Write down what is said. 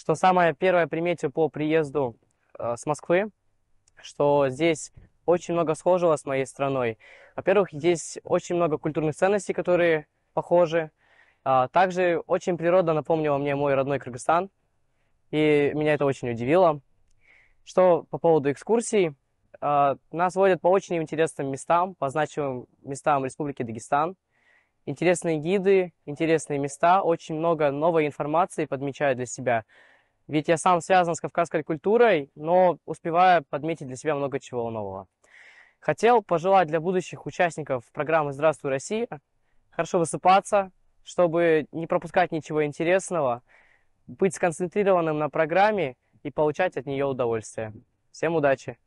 что самое первое приметил по приезду э, с Москвы, что здесь очень много схожего с моей страной. Во-первых, здесь очень много культурных ценностей, которые похожи. А, также очень природа напомнила мне мой родной Кыргызстан, и меня это очень удивило. Что по поводу экскурсий, а, нас водят по очень интересным местам, по значимым местам Республики Дагестан. Интересные гиды, интересные места, очень много новой информации подмечаю для себя. Ведь я сам связан с кавказской культурой, но успеваю подметить для себя много чего нового. Хотел пожелать для будущих участников программы «Здравствуй, Россия» хорошо высыпаться, чтобы не пропускать ничего интересного, быть сконцентрированным на программе и получать от нее удовольствие. Всем удачи!